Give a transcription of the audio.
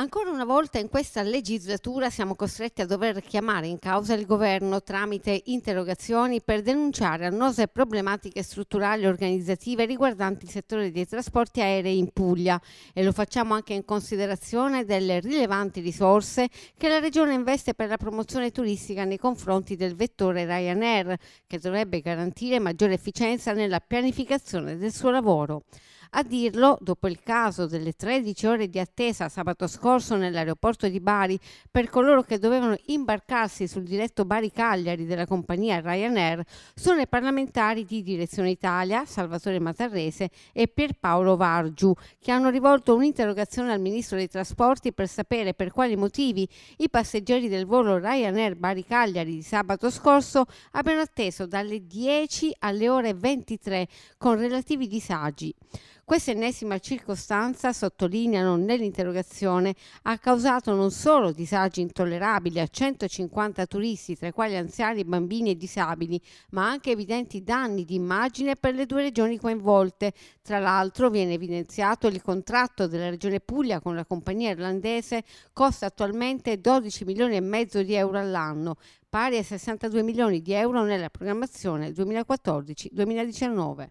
Ancora una volta in questa legislatura siamo costretti a dover chiamare in causa il governo tramite interrogazioni per denunciare annose problematiche strutturali e organizzative riguardanti il settore dei trasporti aerei in Puglia e lo facciamo anche in considerazione delle rilevanti risorse che la Regione investe per la promozione turistica nei confronti del vettore Ryanair che dovrebbe garantire maggiore efficienza nella pianificazione del suo lavoro. A dirlo, dopo il caso delle 13 ore di attesa sabato scorso nell'aeroporto di Bari per coloro che dovevano imbarcarsi sul diretto Bari-Cagliari della compagnia Ryanair, sono i parlamentari di Direzione Italia, Salvatore Matarrese e Pierpaolo Vargiu, che hanno rivolto un'interrogazione al Ministro dei Trasporti per sapere per quali motivi i passeggeri del volo Ryanair Bari-Cagliari di sabato scorso abbiano atteso dalle 10 alle ore 23 con relativi disagi. Questa ennesima circostanza, sottolineano nell'interrogazione, ha causato non solo disagi intollerabili a 150 turisti, tra i quali anziani, bambini e disabili, ma anche evidenti danni di immagine per le due regioni coinvolte. Tra l'altro viene evidenziato il contratto della regione Puglia con la compagnia irlandese costa attualmente 12 milioni e mezzo di euro all'anno, pari a 62 milioni di euro nella programmazione 2014-2019.